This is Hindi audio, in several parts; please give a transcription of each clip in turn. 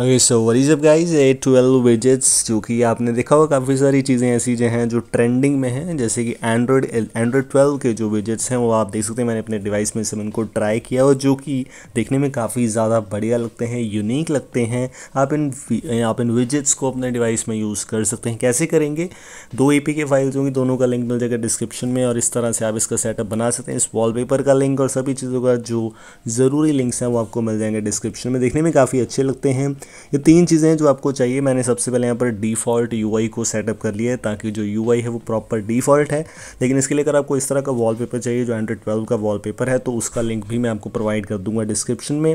okay so what's up guys a twelve widgets जो कि आपने देखा होगा काफ़ी सारी चीज़ें ऐसी जो हैं जो ट्रेंडिंग में हैं जैसे कि एंड्रॉयड एंड्रॉयड ट्वेल्व के जो विजेट्स हैं वो आप देख सकते हैं मैंने अपने डिवाइस में से उनको ट्राई किया और जो कि देखने में काफ़ी ज़्यादा बढ़िया लगते हैं यूनिक लगते हैं आप इन आप इन विजेट्स को अपने डिवाइस में यूज़ कर सकते हैं कैसे करेंगे दो ए पी के फाइल्स होंगी दोनों का लिंक मिल जाएगा डिस्क्रिप्शन में और इस तरह से आप इसका सेटअप बना सकते हैं इस पेपर का लिंक और सभी चीज़ों का जो ज़रूरी लिंक्स हैं वो आपको मिल जाएंगे डिस्क्रिप्शन में देखने में काफ़ी अच्छे लगते हैं ये तीन चीज़ें हैं जो आपको चाहिए मैंने सबसे पहले यहाँ पर डिफ़ॉल्ट यू को सेटअप कर लिया है ताकि जो यू है वो प्रॉपर डिफ़ॉल्ट है लेकिन इसके लिए अगर आपको इस तरह का वॉलपेपर चाहिए जो एंड्रॉइड ट्वेल्व का वॉलपेपर है तो उसका लिंक भी मैं आपको प्रोवाइड कर दूंगा डिस्क्रिप्शन में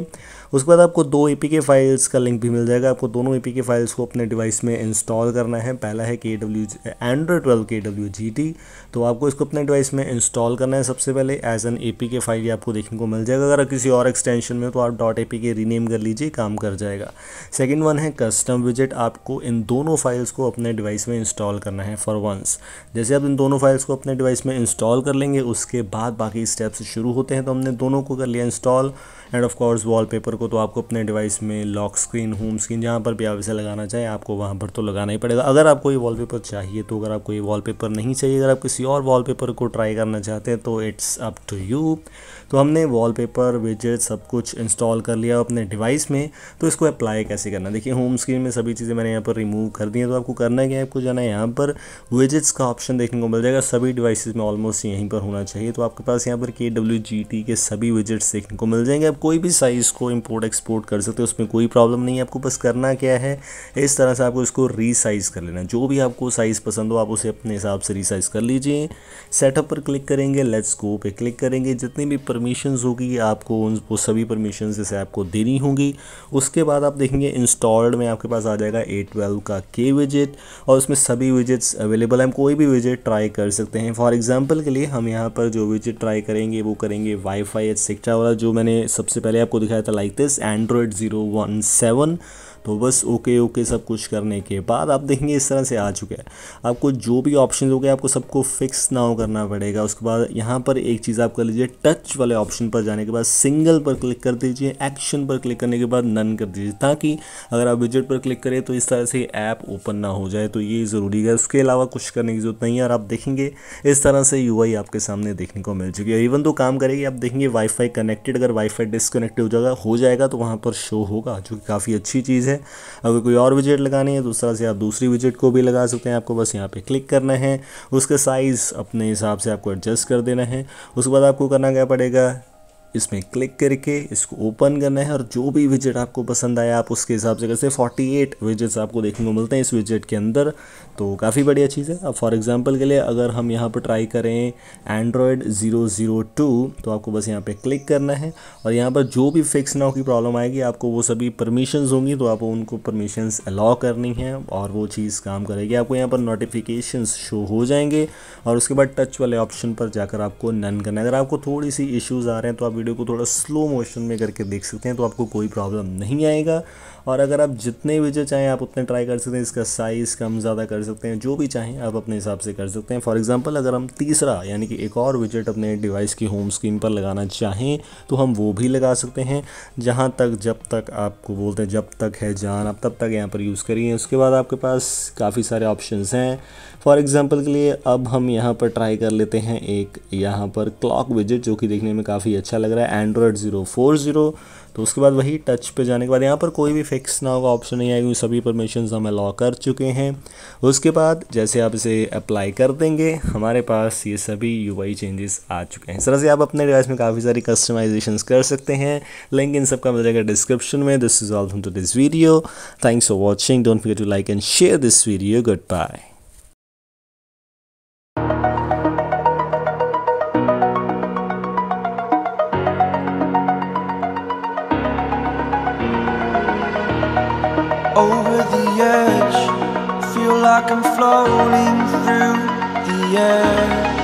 उसके बाद आपको दो ए फाइल्स का लिंक भी मिल जाएगा आपको दोनों ए फाइल्स को अपने डिवाइस में इंस्टॉल करना है पहला है के W android twelve K W G T तो आपको इसको अपने डिवाइस में इंस्टॉल करना है सबसे पहले as an A P K file ये आपको देखने को मिल जाएगा अगर किसी और एक्सटेंशन में तो आप dot A P K rename कर लीजिए काम कर जाएगा सेकेंड वन है कस्टम विजिट आपको इन दोनों फाइल्स को अपने डिवाइस में इंस्टॉल करना है फॉर वंस जैसे आप इन दोनों फाइल्स को अपने डिवाइस में इंस्टॉल कर लेंगे उसके बाद बाकी स्टेप्स शुरू होते हैं तो हमने दोनों को कर लिया install and of course wallpaper को तो आपको अपने डिवाइस में लॉक स्क्रीन होम स्क्रीन जहाँ पर भी आप इसे लगाना चाहें आपको वहाँ पर तो लगाना ही पड़ेगा अगर आपको ये वॉलपेपर चाहिए तो अगर आपको ये वॉलपेपर नहीं चाहिए अगर आप किसी और वॉलपेपर को ट्राई करना चाहते हैं तो इट्स अप टू यू तो हमने वॉलपेपर विजेट सब कुछ इंस्टॉल कर लिया अपने डिवाइस में तो इसको अप्लाई कैसे करना देखिए होम स्क्रीन में सभी चीज़ें मैंने यहाँ पर रिमूव कर दी हैं तो आपको करना है क्या आपको जाना है यहाँ पर विजिट्स का ऑप्शन देखने को मिल जाएगा सभी डिवाइसेज में ऑलमोस्ट यहीं पर होना चाहिए तो आपके पास यहाँ पर के डब्ल्यू जी टी के सभी विजिट्स देखने को मिल जाएंगे आप कोई भी साइज़ को इम्पोर्ट एक्सपोर्ट कर सकते हो उसमें कोई प्रॉब्लम नहीं है आपको बस करना क्या है इस तरह से आपको इसको रीसाइज़ कर लेना जो भी आपको साइज़ पसंद हो आप उसे अपने हिसाब से रिसाइज़ कर लीजिए सेटअप पर क्लिक करेंगे लेट्स गो पे क्लिक करेंगे जितनी भी परमिशन होगी आपको उन वो सभी परमिशन जैसे आपको देनी होगी उसके बाद आप देखेंगे देखेंगे इंस्टॉल्ड में आपके पास आ जाएगा ए ट्वेल्व का के विजिट और उसमें सभी विजिट्स अवेलेबल हैं कोई भी विजिट ट्राई कर सकते हैं फॉर एग्जांपल के लिए हम यहाँ पर जो विजिट ट्राई करेंगे वो करेंगे वाईफाई एक्सेट्रा वाला जो मैंने सबसे पहले आपको दिखाया था लाइक दिस एंड्रॉयड ज़ीरो तो बस ओके ओके सब कुछ करने के बाद आप देखेंगे इस तरह से आ चुका है आपको जो भी ऑप्शन हो गए आपको सबको फिक्स नाउ करना पड़ेगा उसके बाद यहाँ पर एक चीज़ आप कर लीजिए टच वाले ऑप्शन पर जाने के बाद सिंगल पर क्लिक कर दीजिए एक्शन पर क्लिक करने के बाद नन कर दीजिए ताकि अगर आप विजिट पर क्लिक करें तो इस तरह से ऐप ओपन ना हो जाए तो ये ज़रूरी है उसके अलावा कुछ करने की ज़रूरत नहीं है और आप देखेंगे इस तरह से यू आपके सामने देखने को मिल चुकी है इवन तो काम करेगी आप देखेंगे वाईफाई कनेक्टेड अगर वाईफाई डिसकनेक्टेड हो जाएगा हो जाएगा तो वहाँ पर शो होगा जो कि काफ़ी अच्छी चीज़ है है अगर कोई और विजेट लगानी है तो उस तरह से आप दूसरी विजेट को भी लगा सकते हैं आपको बस यहाँ पे क्लिक करना है उसका साइज़ अपने हिसाब से आपको एडजस्ट कर देना है उसके बाद आपको करना क्या पड़ेगा इसमें क्लिक करके इसको ओपन करना है और जो भी विजिट आपको पसंद आया आप उसके हिसाब से कैसे 48 विजिट्स आपको देखने को मिलते हैं इस विजिट के अंदर तो काफ़ी बढ़िया चीज़ है अब फॉर एग्जांपल के लिए अगर हम यहाँ पर ट्राई करें एंड्रॉयड ज़ीरो ज़ीरो टू तो आपको बस यहाँ पे क्लिक करना है और यहाँ पर जो भी फिक्स नाव की प्रॉब्लम आएगी आपको वो सभी परमिशंस होंगी तो आपको उनको परमिशंस अलाउ करनी है और वो चीज़ काम करेगी आपको यहाँ पर नोटिफिकेशंस शो हो जाएंगे और उसके बाद टच वाले ऑप्शन पर जाकर आपको नन करना अगर आपको थोड़ी सी इश्यूज़ आ रहे हैं तो आप वीडियो को थोड़ा स्लो मोशन में करके देख सकते हैं तो आपको कोई प्रॉब्लम नहीं आएगा और अगर आप जितने विजय चाहें आप उतने ट्राई कर सकते हैं इसका साइज़ कम ज़्यादा कर सकते हैं जो भी चाहें आप अपने हिसाब से कर सकते हैं फॉर एग्जाम्पल अगर हम तीसरा यानी कि एक और विजेट अपने डिवाइस की होम स्क्रीन पर लगाना चाहें तो हम वो भी लगा सकते हैं जहाँ तक जब तक आपको बोलते हैं जब तक है जान आप तब तक यहाँ पर यूज़ करिए उसके बाद आपके पास काफ़ी सारे ऑप्शन हैं फॉर एग्ज़ाम्पल के लिए अब हम यहाँ पर ट्राई कर लेते हैं एक यहाँ पर क्लॉक विजिट जो कि देखने में काफ़ी अच्छा लगा लग रहा है एंड्रॉयड ज़ीरो फोर ज़ीरो तो उसके बाद वही टच पे जाने के बाद यहाँ पर कोई भी फिक्स ना होगा ऑप्शन नहीं आएगा सभी परमिशन हम अलाउ कर चुके हैं उसके बाद जैसे आप इसे अप्लाई कर देंगे हमारे पास ये सभी यू चेंजेस आ चुके हैं इस तरह से आप अपने डिवाइस में काफ़ी सारी कस्टमाइजेशन कर सकते हैं लिंक इन सबका मिल जाएगा डिस्क्रिप्शन में this is all from to this video thanks for watching don't forget to like and share this video goodbye like I'm floating through the air